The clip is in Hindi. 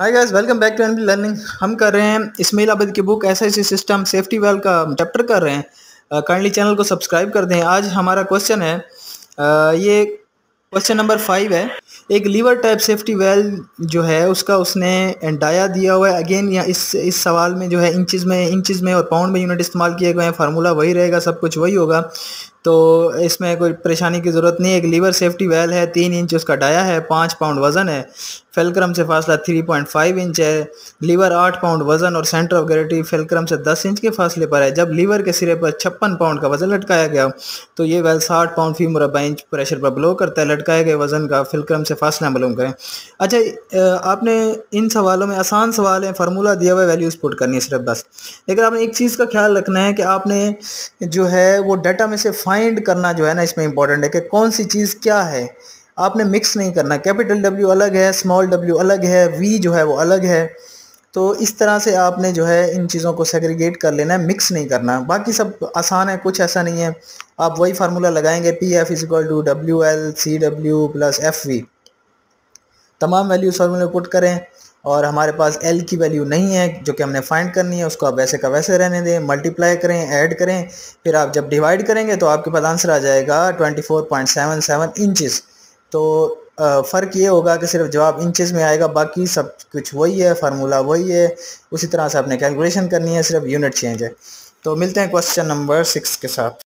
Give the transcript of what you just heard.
hi guys welcome back to learning हम कर रहे हैं इसमाइल आबद की book S system safety well का चैप्टर कर रहे हैं काइंडली uh, चैनल को सब्सक्राइब कर दें आज हमारा क्वेश्चन है आ, uh, ये क्वेश्चन नंबर फाइव है एक लीवर टाइप सेफ्टी वेल जो है उसका उसने डाया दिया हुआ है अगेन या इस इस सवाल में जो है इंचज़ में इंचज़ में और पाउंड में यूनिट इस्तेमाल किए गए हैं फार्मूला वही रहेगा सब कुछ वही होगा तो इसमें कोई परेशानी की ज़रूरत नहीं है एक लीवर सेफ्टी वेल है तीन इंच उसका डाया है पाँच पाउंड वज़न है फेलक्रम से फासला थ्री पॉइंट फाइव इंच है लीवर आठ पाउंड वज़न और सेंटर ऑफ ग्रेविटी फेलक्रम से दस इंच के फासले पर है जब लीवर के सिरे पर छप्पन पाउंड का वज़न लटकाया गया तो ये वेल साठ पाउंड फी मुरबा इंच प्रेशर पर ब्लो करता है लटकाए गए वज़न का फिलक्रम से फासला मलूम करें अच्छा आपने इन सवालों में आसान सवाल है फार्मूला दिया हुआ वैल्यूज पुट करनी है सिर्फ बस लेकिन आपने एक चीज़ का ख्याल रखना है कि आपने जो है वो डाटा में से फाइंड करना जो है ना इसमें इंपॉर्टेंट है कि कौन सी चीज़ क्या है आपने मिक्स नहीं करना कैपिटल डब्ल्यू अलग है स्मॉल डब्ल्यू अलग है वी जो है वो अलग है तो इस तरह से आपने जो है इन चीज़ों को सेग्रीगेट कर लेना है मिक्स नहीं करना बाकी सब आसान है कुछ ऐसा नहीं है आप वही फार्मूला लगाएंगे P F equal to W L C W plus F V तमाम वैल्यूज फार्मूले पुट करें और हमारे पास एल की वैल्यू नहीं है जो कि हमने फाइंड करनी है उसको आप वैसे का वैसे रहने दें मल्टीप्लाई करें ऐड करें फिर आप जब डिवाइड करेंगे तो आपके पास आंसर आ जाएगा 24.77 इंचेस तो फ़र्क ये होगा कि सिर्फ जवाब इंचेस में आएगा बाकी सब कुछ वही है फार्मूला वही है उसी तरह से आपने कैलकुलेशन करनी है सिर्फ यूनिट चेंज है तो मिलते हैं क्वेश्चन नंबर सिक्स के साथ